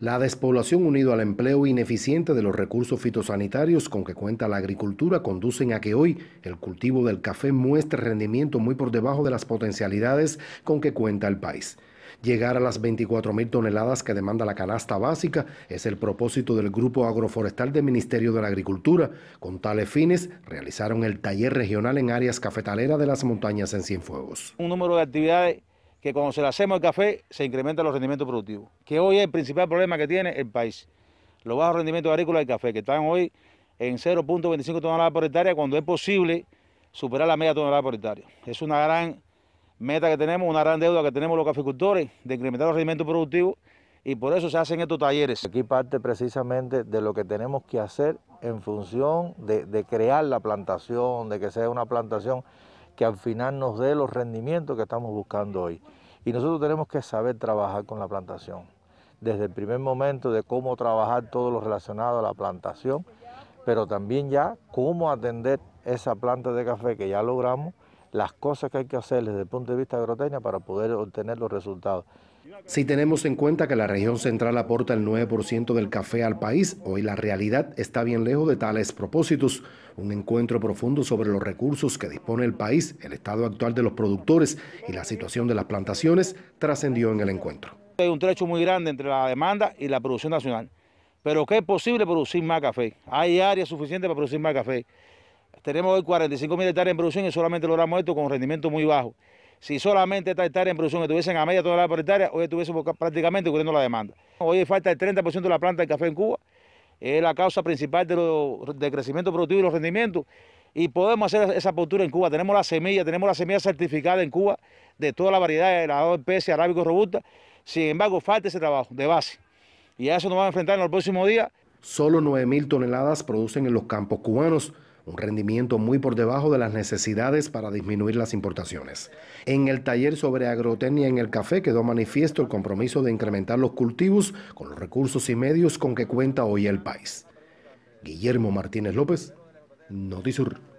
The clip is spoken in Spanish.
La despoblación unido al empleo ineficiente de los recursos fitosanitarios con que cuenta la agricultura conducen a que hoy el cultivo del café muestre rendimiento muy por debajo de las potencialidades con que cuenta el país. Llegar a las 24.000 toneladas que demanda la canasta básica es el propósito del Grupo Agroforestal del Ministerio de la Agricultura. Con tales fines, realizaron el taller regional en áreas cafetaleras de las montañas en Cienfuegos. Un número de actividades que cuando se le hacemos el café se incrementan los rendimientos productivos, que hoy es el principal problema que tiene el país. Los bajos rendimientos agrícolas del café, que están hoy en 0.25 toneladas por hectárea, cuando es posible superar la media tonelada por hectárea. Es una gran meta que tenemos, una gran deuda que tenemos los caficultores de incrementar los rendimientos productivos y por eso se hacen estos talleres. Aquí parte precisamente de lo que tenemos que hacer en función de crear la plantación, de que sea una plantación que al final nos dé los rendimientos que estamos buscando hoy. Y nosotros tenemos que saber trabajar con la plantación, desde el primer momento de cómo trabajar todo lo relacionado a la plantación, pero también ya cómo atender esa planta de café que ya logramos las cosas que hay que hacer desde el punto de vista agroteña para poder obtener los resultados. Si tenemos en cuenta que la región central aporta el 9% del café al país, hoy la realidad está bien lejos de tales propósitos. Un encuentro profundo sobre los recursos que dispone el país, el estado actual de los productores y la situación de las plantaciones trascendió en el encuentro. Hay un trecho muy grande entre la demanda y la producción nacional, pero ¿qué es posible producir más café. Hay área suficiente para producir más café. Tenemos hoy 45.000 hectáreas en producción y solamente logramos esto con rendimiento muy bajo. Si solamente estas hectáreas en producción estuviesen a media tonelada por hectárea, hoy estuviésemos prácticamente cubriendo la demanda. Hoy falta el 30% de la planta de café en Cuba. Es la causa principal de del crecimiento productivo y los rendimientos. Y podemos hacer esa postura en Cuba. Tenemos la semilla, tenemos la semilla certificada en Cuba de toda la variedad de la especie arábicos robusta. Sin embargo, falta ese trabajo de base. Y a eso nos vamos a enfrentar en los próximos días. Solo 9.000 toneladas producen en los campos cubanos un rendimiento muy por debajo de las necesidades para disminuir las importaciones. En el taller sobre agrotecnia en el café quedó manifiesto el compromiso de incrementar los cultivos con los recursos y medios con que cuenta hoy el país. Guillermo Martínez López, Notisur.